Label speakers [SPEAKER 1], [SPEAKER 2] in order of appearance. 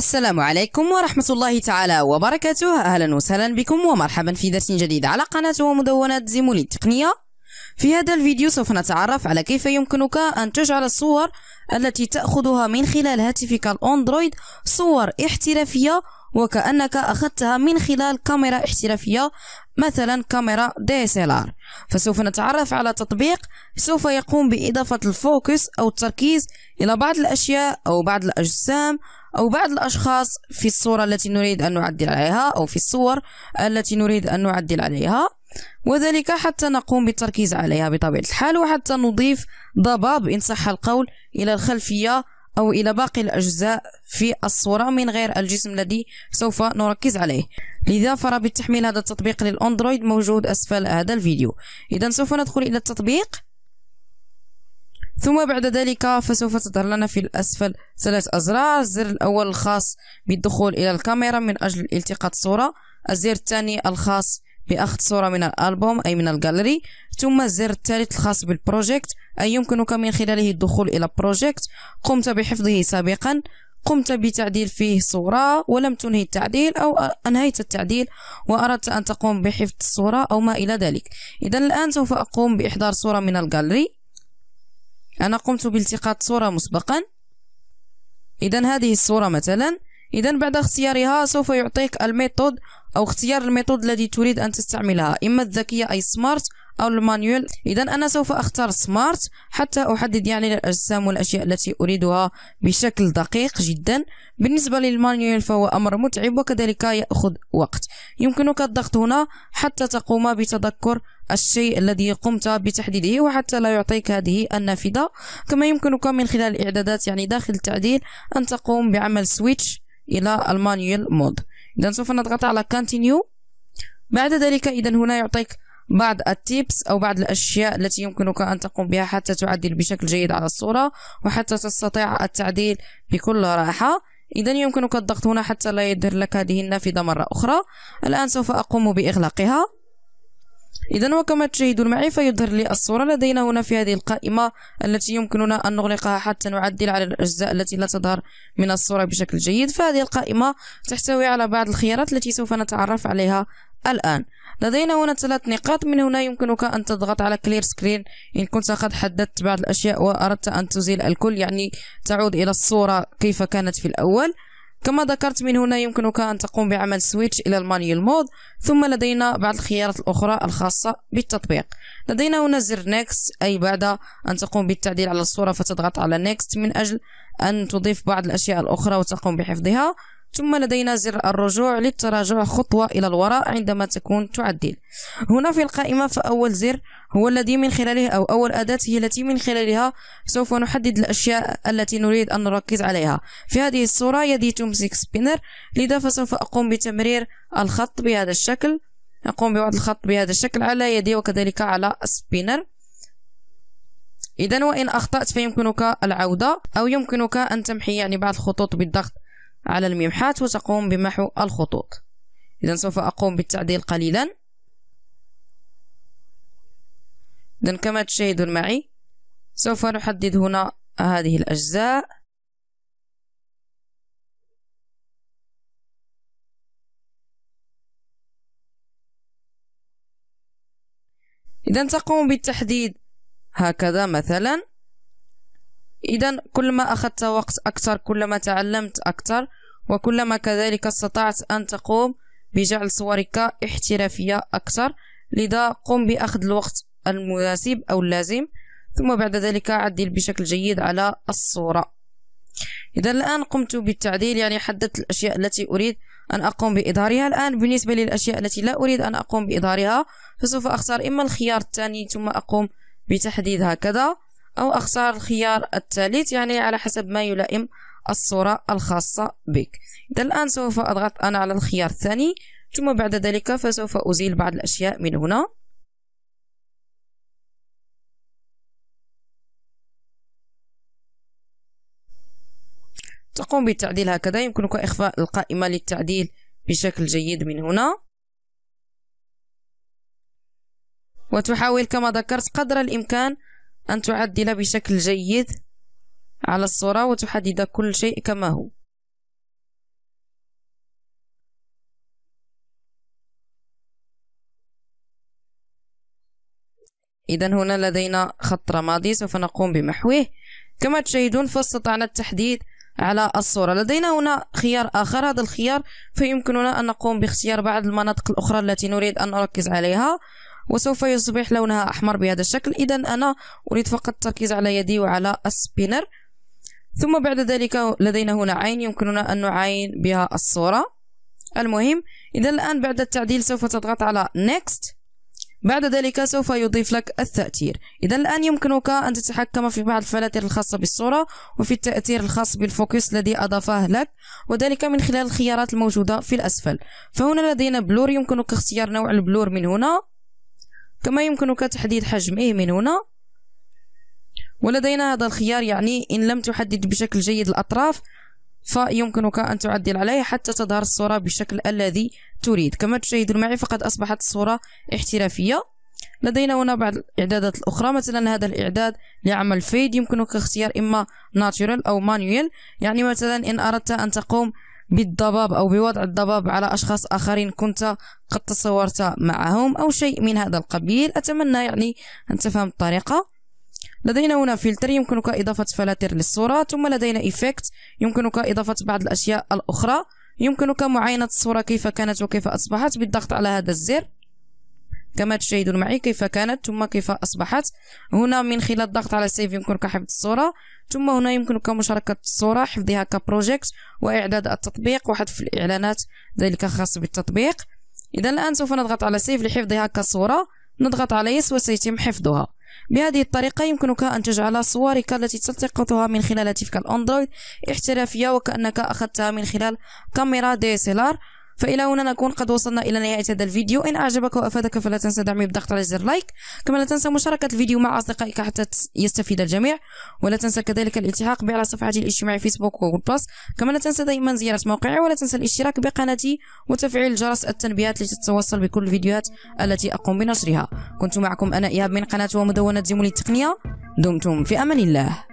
[SPEAKER 1] السلام عليكم ورحمة الله تعالى وبركاته أهلا وسهلا بكم ومرحبا في درس جديد على قناة ومدونة زيمولي التقنية في هذا الفيديو سوف نتعرف على كيف يمكنك أن تجعل الصور التي تأخذها من خلال هاتفك الأندرويد صور احترافية وكأنك أخذتها من خلال كاميرا احترافية مثلا كاميرا دي اس فسوف نتعرف على تطبيق سوف يقوم بإضافة الفوكس أو التركيز إلى بعض الأشياء أو بعض الأجسام أو بعض الأشخاص في الصورة التي نريد أن نعدل عليها أو في الصور التي نريد أن نعدل عليها وذلك حتى نقوم بالتركيز عليها بطبيعة الحال وحتى نضيف ضباب إن صح القول إلى الخلفية أو إلى باقي الأجزاء في الصورة من غير الجسم الذي سوف نركز عليه لذا فرابط تحميل هذا التطبيق للأندرويد موجود أسفل هذا الفيديو إذا سوف ندخل إلى التطبيق ثم بعد ذلك فسوف تظهر لنا في الأسفل ثلاث أزرار الزر الأول الخاص بالدخول إلى الكاميرا من أجل التقاط الصورة الزر الثاني الخاص بأخذ صورة من الألبوم أي من الجاليري ثم الزر الثالث الخاص بالبروجكت أي يمكنك من خلاله الدخول إلى بروجكت قمت بحفظه سابقا قمت بتعديل فيه صورة ولم تنهي التعديل أو أنهيت التعديل وأردت أن تقوم بحفظ الصورة أو ما إلى ذلك إذا الآن سوف أقوم بإحضار صورة من الجاليري أنا قمت بالتقاط صورة مسبقا إذا هذه الصورة مثلا إذا بعد اختيارها سوف يعطيك الميثود أو اختيار الميثود الذي تريد أن تستعملها إما الذكية أي سمارت أو المانيول إذا أنا سوف أختار سمارت حتى أحدد يعني الأجسام والأشياء التي أريدها بشكل دقيق جدا بالنسبة للمانيول فهو أمر متعب وكذلك يأخذ وقت يمكنك الضغط هنا حتى تقوم بتذكر الشيء الذي قمت بتحديده وحتى لا يعطيك هذه النافذة كما يمكنك من خلال الإعدادات يعني داخل التعديل أن تقوم بعمل سويتش إلى المانيوال مود إذا سوف نضغط على كونتينيو بعد ذلك إذا هنا يعطيك بعض التيبس أو بعض الأشياء التي يمكنك أن تقوم بها حتى تعدل بشكل جيد على الصورة وحتى تستطيع التعديل بكل راحة إذا يمكنك الضغط هنا حتى لا يظهر لك هذه النافذة مرة أخرى الآن سوف أقوم بإغلاقها إذا وكما تشاهدون معي فيظهر لي الصورة لدينا هنا في هذه القائمة التي يمكننا أن نغلقها حتى نعدل على الأجزاء التي لا تظهر من الصورة بشكل جيد فهذه القائمة تحتوي على بعض الخيارات التي سوف نتعرف عليها الآن لدينا هنا ثلاث نقاط من هنا يمكنك أن تضغط على كلير سكرين إن كنت قد حددت بعض الأشياء وأردت أن تزيل الكل يعني تعود إلى الصورة كيف كانت في الأول كما ذكرت من هنا يمكنك أن تقوم بعمل سويتش إلى المانيول مود ثم لدينا بعض الخيارات الأخرى الخاصة بالتطبيق لدينا هنا زر نيكست أي بعد أن تقوم بالتعديل على الصورة فتضغط على نيكست من أجل أن تضيف بعض الأشياء الأخرى وتقوم بحفظها ثم لدينا زر الرجوع للتراجع خطوة إلى الوراء عندما تكون تعدل هنا في القائمة فأول زر هو الذي من خلاله أو أول أداة هي التي من خلالها سوف نحدد الأشياء التي نريد أن نركز عليها في هذه الصورة يدي تمسك سبينر لذا فسوف أقوم بتمرير الخط بهذا الشكل أقوم بوضع الخط بهذا الشكل على يدي وكذلك على سبينر إذا وإن أخطأت فيمكنك العودة أو يمكنك أن تمحي يعني بعض الخطوط بالضغط على الممحات وتقوم بمحو الخطوط إذا سوف أقوم بالتعديل قليلا إذا كما تشاهدون معي سوف نحدد هنا هذه الأجزاء إذا تقوم بالتحديد هكذا مثلا إذا كلما أخذت وقت أكثر كلما تعلمت أكثر وكلما كذلك استطعت أن تقوم بجعل صورك احترافية أكثر لذا قم بأخذ الوقت المناسب أو اللازم ثم بعد ذلك عدل بشكل جيد على الصورة إذا الآن قمت بالتعديل يعني حددت الأشياء التي أريد أن أقوم بإظهارها الآن بالنسبة للأشياء التي لا أريد أن أقوم بإظهارها فسوف أختار إما الخيار الثاني ثم أقوم بتحديد هكذا أو اختار الخيار الثالث يعني على حسب ما يلائم الصورة الخاصة بك إذا الآن سوف أضغط أنا على الخيار الثاني ثم بعد ذلك فسوف أزيل بعض الأشياء من هنا تقوم بالتعديل هكذا يمكنك إخفاء القائمة للتعديل بشكل جيد من هنا وتحاول كما ذكرت قدر الإمكان أن تعدل بشكل جيد على الصورة وتحدد كل شيء كما هو إذا هنا لدينا خط رمادي سوف نقوم بمحوه كما تشاهدون فاستطعنا التحديد على الصورة لدينا هنا خيار آخر هذا الخيار فيمكننا أن نقوم باختيار بعض المناطق الأخرى التي نريد أن نركز عليها وسوف يصبح لونها أحمر بهذا الشكل إذا أنا أريد فقط التركيز على يدي وعلى السبينر ثم بعد ذلك لدينا هنا عين يمكننا أن نعين بها الصورة المهم إذا الآن بعد التعديل سوف تضغط على next بعد ذلك سوف يضيف لك التأثير إذا الآن يمكنك أن تتحكم في بعض الفلاتر الخاصة بالصورة وفي التأثير الخاص بالفوكس الذي أضافه لك وذلك من خلال الخيارات الموجودة في الأسفل فهنا لدينا بلور يمكنك اختيار نوع البلور من هنا كما يمكنك تحديد حجم إيه من هنا ولدينا هذا الخيار يعني إن لم تحدد بشكل جيد الأطراف فيمكنك أن تعدل عليه حتى تظهر الصورة بشكل الذي تريد كما تشاهدون معي فقد أصبحت الصورة احترافية لدينا هنا بعض الإعدادات الأخرى مثلا هذا الإعداد لعمل فيد يمكنك اختيار إما ناتشورال أو مانيوال يعني مثلا إن أردت أن تقوم بالضباب أو بوضع الضباب على أشخاص آخرين كنت قد تصورت معهم أو شيء من هذا القبيل أتمنى يعني أن تفهم الطريقة لدينا هنا فلتر يمكنك إضافة فلاتر للصورة ثم لدينا إيفكت يمكنك إضافة بعض الأشياء الأخرى يمكنك معاينة الصورة كيف كانت وكيف أصبحت بالضغط على هذا الزر كما تشاهدون معي كيف كانت ثم كيف أصبحت هنا من خلال الضغط على سيف يمكنك حفظ الصورة ثم هنا يمكنك مشاركة الصورة حفظها كبروجيكت وإعداد التطبيق وحذف الإعلانات ذلك خاص بالتطبيق إذا الآن سوف نضغط على سيف لحفظها كصورة نضغط على يس وسيتم حفظها بهذه الطريقة يمكنك أن تجعل صورك التي تلتقطها من خلال هاتفك الأندرويد احترافية وكأنك أخذتها من خلال كاميرا دي اس فإلى هنا نكون قد وصلنا إلى نهاية هذا الفيديو إن أعجبك وأفادك فلا تنسى دعمي بالضغط على زر لايك كما لا تنسى مشاركة الفيديو مع أصدقائك حتى يستفيد الجميع ولا تنسى كذلك الالتحاق بي على صفحتي الاجتماعي فيسبوك وجوجل بلس كما لا تنسى دائما زيارة موقعي ولا تنسى الاشتراك بقناتي وتفعيل جرس التنبيهات لتتوصل بكل الفيديوهات التي أقوم بنشرها كنت معكم أنا إيهاب من قناة ومدونة زيمولي التقنية دمتم في أمان الله